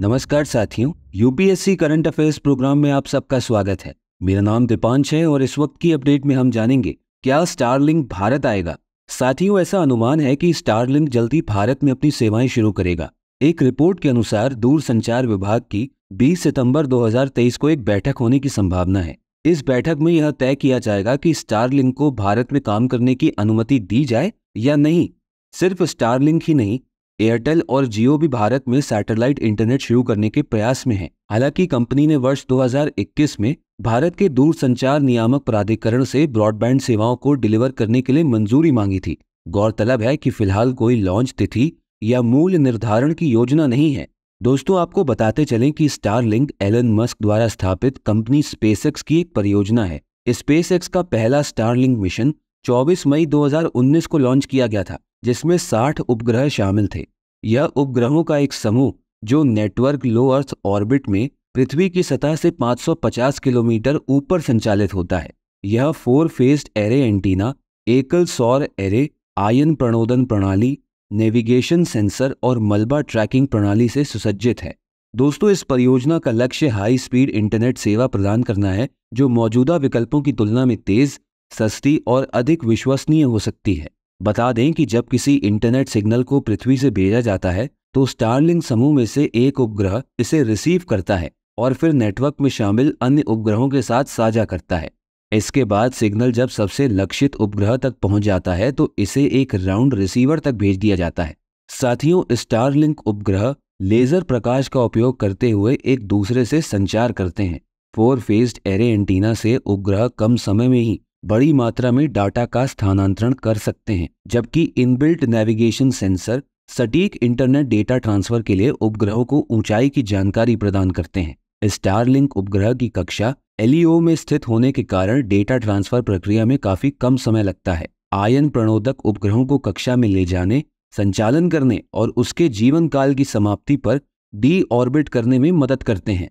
नमस्कार साथियों UPSC current affairs programme में आप सबका स्वागत है मेरा नाम दीपांश है और इस वक्त की अपडेट में हम जानेंगे क्या स्टारलिंक भारत आएगा साथियों ऐसा अनुमान है कि स्टारलिंक जल्दी भारत में अपनी सेवाएं शुरू करेगा एक रिपोर्ट के अनुसार दूर संचार विभाग की 20 सितंबर 2023 को एक बैठक होने की संभावना है इस बैठक में यह तय किया जाएगा कि स्टारलिंक को भारत में काम करने की अनुमति दी जाए या नहीं सिर्फ स्टारलिंक ही नहीं एयरटेल और जियो भी भारत में सैटेलाइट इंटरनेट शुरू करने के प्रयास में हैं। हालांकि कंपनी ने वर्ष 2021 में भारत के दूरसंचार नियामक प्राधिकरण से ब्रॉडबैंड सेवाओं को डिलीवर करने के लिए मंजूरी मांगी थी गौरतलब है कि फिलहाल कोई लॉन्च तिथि या मूल निर्धारण की योजना नहीं है दोस्तों आपको बताते चलें कि स्टारलिंक एलन मस्क द्वारा स्थापित कंपनी स्पेसएक्स की एक परियोजना है स्पेसएक्स का पहला स्टारलिंक मिशन 24 मई 2019 को लॉन्च किया गया था जिसमें 60 उपग्रह शामिल थे यह उपग्रहों का एक समूह जो नेटवर्क लो अर्थ ऑर्बिट में पृथ्वी की सतह से 550 किलोमीटर ऊपर संचालित होता है यह फोर फेस्ड एरे एंटीना एकल सौर एरे आयन प्रणोदन प्रणाली नेविगेशन सेंसर और मलबा ट्रैकिंग प्रणाली से सुसज्जित है दोस्तों इस परियोजना का लक्ष्य हाई स्पीड इंटरनेट सेवा प्रदान करना है जो मौजूदा विकल्पों की तुलना में तेज सस्ती और अधिक विश्वसनीय हो सकती है बता दें कि जब किसी इंटरनेट सिग्नल को पृथ्वी से भेजा जाता है तो स्टारलिंग समूह में से एक उपग्रह इसे रिसीव करता है और फिर नेटवर्क में शामिल अन्य उपग्रहों के साथ साझा करता है इसके बाद सिग्नल जब सबसे लक्षित उपग्रह तक पहुंच जाता है तो इसे एक राउंड रिसीवर तक भेज दिया जाता है साथियों स्टारलिंक उपग्रह लेजर प्रकाश का उपयोग करते हुए एक दूसरे से संचार करते हैं फोर फेस्ड एरे एंटीना से उपग्रह कम समय में ही बड़ी मात्रा में डाटा का स्थानांतरण कर सकते हैं जबकि इनबिल्ट नेविगेशन सेंसर सटीक इंटरनेट डेटा ट्रांसफर के लिए उपग्रहों को ऊंचाई की जानकारी प्रदान करते हैं स्टारलिंक उपग्रह की कक्षा एलईओ e में स्थित होने के कारण डेटा ट्रांसफर प्रक्रिया में काफी कम समय लगता है आयन प्रणोदक उपग्रहों को कक्षा में ले जाने संचालन करने और उसके जीवन काल की समाप्ति पर डी ऑर्बिट करने में मदद करते हैं